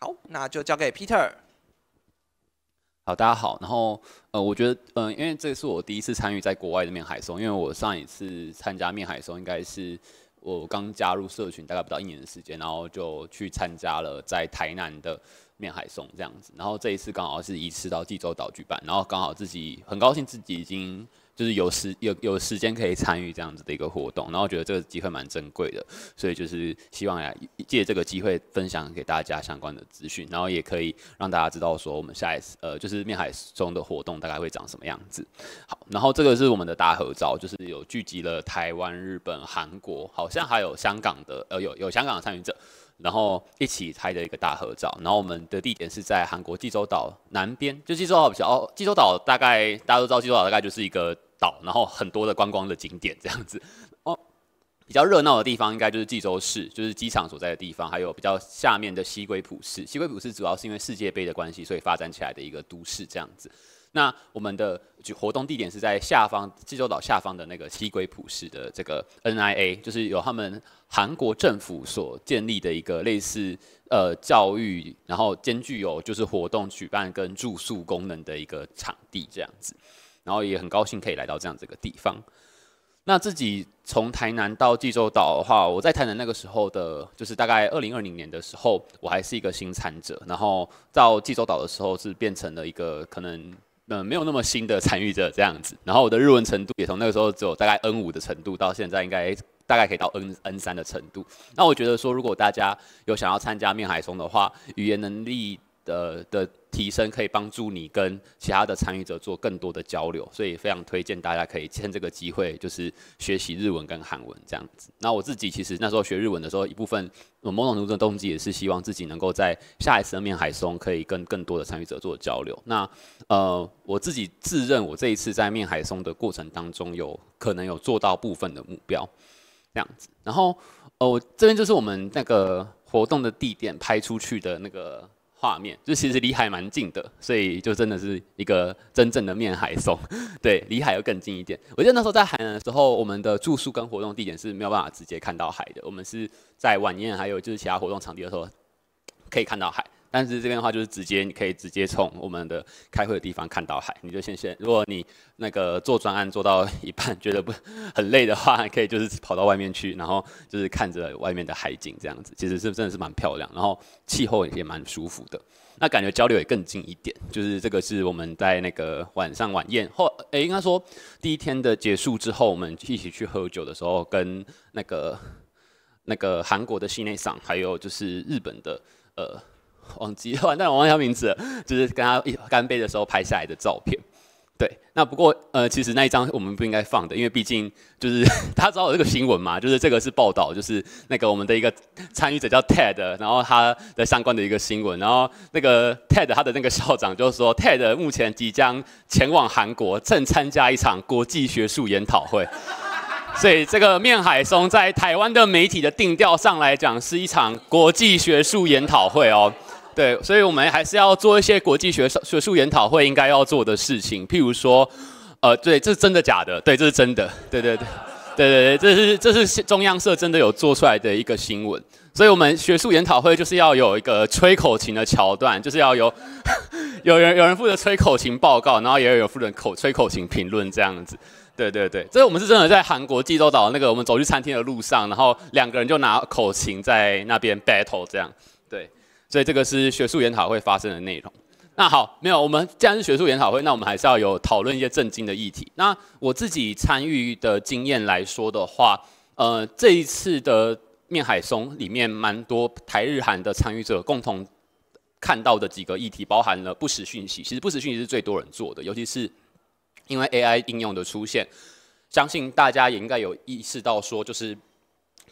好，那就交给 Peter。好，大家好。然后，呃，我觉得，嗯，因为这是我第一次参与在国外的面海松，因为我上一次参加面海松，应该是我刚加入社群大概不到一年的时间，然后就去参加了在台南的面海松这样子。然后这一次刚好是一次到济州岛举办，然后刚好自己很高兴自己已经。就是有时有有时间可以参与这样子的一个活动，然后我觉得这个机会蛮珍贵的，所以就是希望呀借这个机会分享给大家相关的资讯，然后也可以让大家知道说我们下一次呃就是面海中的活动大概会长什么样子。好，然后这个是我们的大合照，就是有聚集了台湾、日本、韩国，好像还有香港的，呃有有香港的参与者，然后一起拍的一个大合照。然后我们的地点是在韩国济州岛南边，就济州岛比较济州岛大概大家都知道，济州岛大概就是一个。岛，然后很多的观光的景点这样子哦，比较热闹的地方应该就是济州市，就是机场所在的地方，还有比较下面的西归浦市。西归浦市主要是因为世界杯的关系，所以发展起来的一个都市这样子。那我们的活动地点是在下方济州岛下方的那个西归浦市的这个 NIA，就是有他们韩国政府所建立的一个类似呃教育，然后兼具有就是活动举办跟住宿功能的一个场地这样子。然后也很高兴可以来到这样子一个地方。那自己从台南到济州岛的话，我在台南那个时候的，就是大概二零二零年的时候，我还是一个新参者。然后到济州岛的时候是变成了一个可能，嗯，没有那么新的参与者这样子。然后我的日文程度也从那个时候只有大概 N 五的程度，到现在应该大概可以到 N N 三的程度。那我觉得说，如果大家有想要参加面海松的话，语言能力。的的提升可以帮助你跟其他的参与者做更多的交流，所以非常推荐大家可以趁这个机会就是学习日文跟韩文这样子。那我自己其实那时候学日文的时候，一部分某种程度的动机也是希望自己能够在下一次的面海松可以跟更多的参与者做交流。那呃，我自己自认我这一次在面海松的过程当中，有可能有做到部分的目标这样子。然后呃，这边就是我们那个活动的地点拍出去的那个。画面就其实离海蛮近的，所以就真的是一个真正的面海松。对，离海要更近一点。我记得那时候在海南的时候，我们的住宿跟活动地点是没有办法直接看到海的。我们是在晚宴还有就是其他活动场地的时候可以看到海。但是这边的话就是直接，你可以直接从我们的开会的地方看到海。你就先先，如果你那个做专案做到一半觉得不很累的话，可以就是跑到外面去，然后就是看着外面的海景这样子。其实是真的是蛮漂亮，然后气候也蛮舒服的。那感觉交流也更近一点。就是这个是我们在那个晚上晚宴后，哎，应该说第一天的结束之后，我们一起去喝酒的时候，跟那个那个韩国的细内赏，还有就是日本的呃。忘记，那我忘掉名字，就是跟他一干杯的时候拍下来的照片。对，那不过呃，其实那一张我们不应该放的，因为毕竟就是他 知道这个新闻嘛，就是这个是报道，就是那个我们的一个参与者叫 Ted，然后他的相关的一个新闻，然后那个 Ted 他的那个校长就是说 Ted 目前即将前往韩国，正参加一场国际学术研讨会，所以这个面海松在台湾的媒体的定调上来讲，是一场国际学术研讨会哦。对，所以我们还是要做一些国际学术学术研讨会应该要做的事情，譬如说，呃，对，这是真的假的？对，这是真的。对对对，对对对，这是这是中央社真的有做出来的一个新闻。所以我们学术研讨会就是要有一个吹口琴的桥段，就是要由有人 有人负责吹口琴报告，然后也有有负责口吹口琴评论这样子。对对对，这我们是真的在韩国济州岛那个，我们走去餐厅的路上，然后两个人就拿口琴在那边 battle 这样。所以这个是学术研讨会发生的内容。那好，没有我们，既然是学术研讨会，那我们还是要有讨论一些正经的议题。那我自己参与的经验来说的话，呃，这一次的面海松里面，蛮多台日韩的参与者共同看到的几个议题，包含了不实讯息。其实不实讯息是最多人做的，尤其是因为 AI 应用的出现，相信大家也应该有意识到，说就是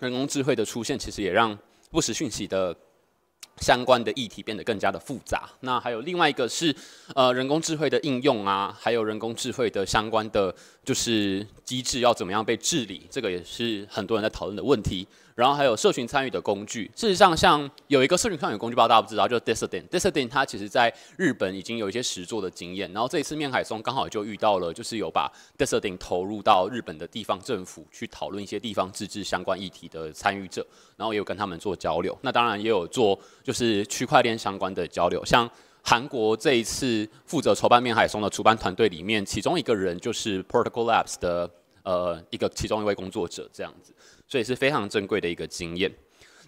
人工智慧的出现，其实也让不实讯息的。相关的议题变得更加的复杂。那还有另外一个是，呃，人工智慧的应用啊，还有人工智慧的相关的就是机制要怎么样被治理，这个也是很多人在讨论的问题。然后还有社群参与的工具。事实上，像有一个社群参与工具，不知道大家不知道，就 Desertin。Desertin 它其实在日本已经有一些实作的经验。然后这一次面海松刚好就遇到了，就是有把 Desertin 投入到日本的地方政府去讨论一些地方自治相关议题的参与者，然后也有跟他们做交流。那当然也有做。就是区块链相关的交流，像韩国这一次负责筹办面海松的主办团队里面，其中一个人就是 Protocol Labs 的呃一个其中一位工作者这样子，所以是非常珍贵的一个经验。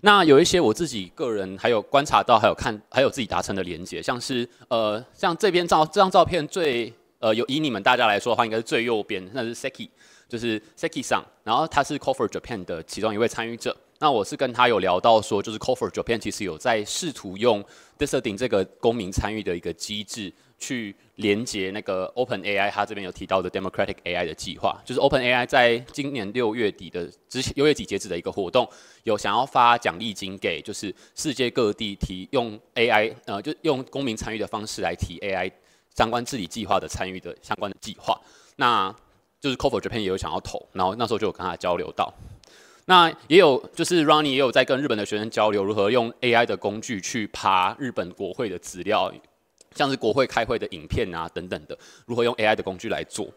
那有一些我自己个人还有观察到，还有看，还有自己达成的连接，像是呃像这边照这张照片最呃有以你们大家来说的话，应该是最右边，那是 Seki，就是 Seki s n 然后他是 c o f f e r Japan 的其中一位参与者。那我是跟他有聊到说，就是 Cofer Japan 其实有在试图用 d i e c t d i n g 这个公民参与的一个机制，去连接那个 Open AI，他这边有提到的 Democratic AI 的计划，就是 Open AI 在今年六月底的之六月底截止的一个活动，有想要发奖励金给就是世界各地提用 AI，呃，就用公民参与的方式来提 AI 相关治理计划的参与的相关的计划，那就是 Cofer Japan 也有想要投，然后那时候就有跟他交流到。那也有，就是 Ronnie 也有在跟日本的学生交流，如何用 AI 的工具去爬日本国会的资料，像是国会开会的影片啊，等等的，如何用 AI 的工具来做。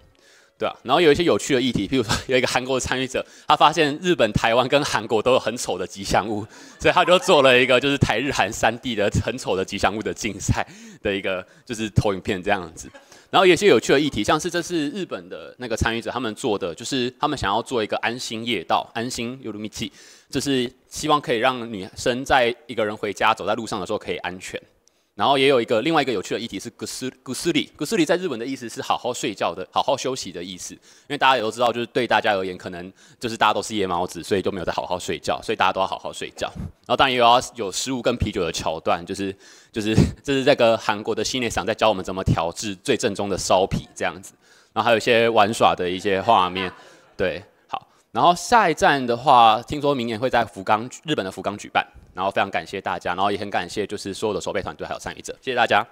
对啊，然后有一些有趣的议题，譬如说 有一个韩国的参与者，他发现日本、台湾跟韩国都有很丑的吉祥物，所以他就做了一个就是台日韩三地的很丑的吉祥物的竞赛的一个就是投影片这样子。然后有些有趣的议题，像是这是日本的那个参与者他们做的，就是他们想要做一个安心夜道，安心 Urumi 是希望可以让女生在一个人回家走在路上的时候可以安全。然后也有一个另外一个有趣的议题是 g u s z u g u l i g u u l i 在日本的意思是好好睡觉的、好好休息的意思。因为大家也都知道，就是对大家而言，可能就是大家都是夜猫子，所以都没有在好好睡觉，所以大家都要好好睡觉。然后当然也要有食物跟啤酒的桥段，就是就是这是这个韩国的系列场在教我们怎么调制最正宗的烧啤这样子。然后还有一些玩耍的一些画面，对，好。然后下一站的话，听说明年会在福冈，日本的福冈举办。然后非常感谢大家，然后也很感谢就是所有的筹备团队还有参与者，谢谢大家。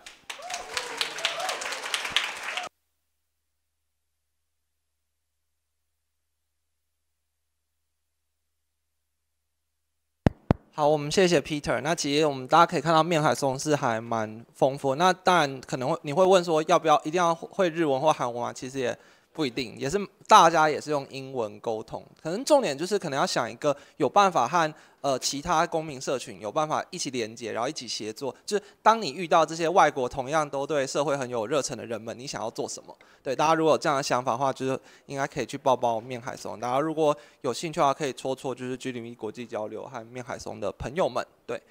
好，我们谢谢 Peter。那其实我们大家可以看到面海同是还蛮丰富。那当然可能会你会问说要不要一定要会日文或韩文啊？其实也。不一定，也是大家也是用英文沟通，可能重点就是可能要想一个有办法和呃其他公民社群有办法一起连接，然后一起协作。就是当你遇到这些外国同样都对社会很有热忱的人们，你想要做什么？对，大家如果有这样的想法的话，就是应该可以去抱抱面海松。大家如果有兴趣的话，可以戳戳就是 G 里一国际交流和面海松的朋友们，对。